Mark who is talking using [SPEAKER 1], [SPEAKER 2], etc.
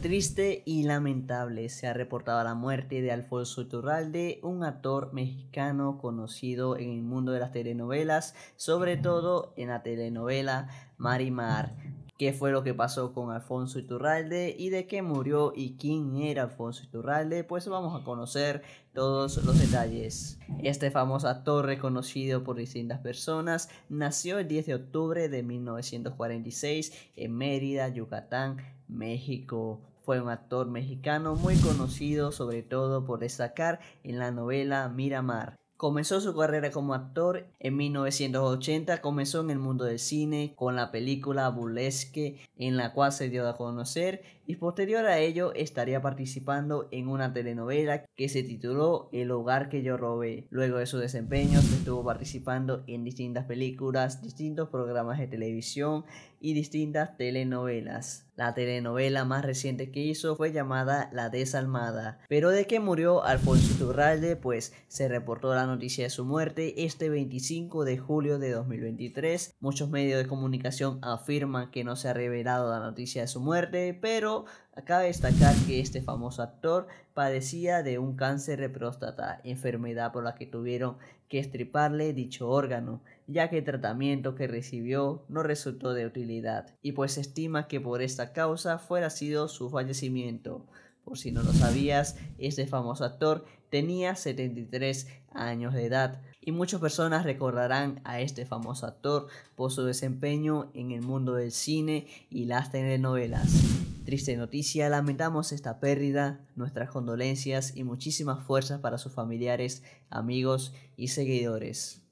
[SPEAKER 1] triste y lamentable. Se ha reportado la muerte de Alfonso Iturralde, un actor mexicano conocido en el mundo de las telenovelas, sobre todo en la telenovela Marimar qué fue lo que pasó con Alfonso Iturralde y de qué murió y quién era Alfonso Iturralde, pues vamos a conocer todos los detalles. Este famoso actor reconocido por distintas personas nació el 10 de octubre de 1946 en Mérida, Yucatán, México. Fue un actor mexicano muy conocido sobre todo por destacar en la novela Miramar Comenzó su carrera como actor en 1980, comenzó en el mundo del cine con la película Burlesque en la cual se dio a conocer y posterior a ello estaría participando en una telenovela que se tituló El hogar que yo robé. Luego de su desempeño estuvo participando en distintas películas, distintos programas de televisión y distintas telenovelas. La telenovela más reciente que hizo fue llamada La Desalmada, pero de que murió Alfonso Turralde, pues se reportó la noticia de su muerte este 25 de julio de 2023. Muchos medios de comunicación afirman que no se ha revelado la noticia de su muerte, pero Cabe destacar que este famoso actor padecía de un cáncer de próstata, enfermedad por la que tuvieron que estriparle dicho órgano, ya que el tratamiento que recibió no resultó de utilidad, y pues se estima que por esta causa fuera sido su fallecimiento. Por si no lo sabías, este famoso actor tenía 73 años de edad y muchas personas recordarán a este famoso actor por su desempeño en el mundo del cine y las telenovelas. Triste noticia, lamentamos esta pérdida, nuestras condolencias y muchísimas fuerzas para sus familiares, amigos y seguidores.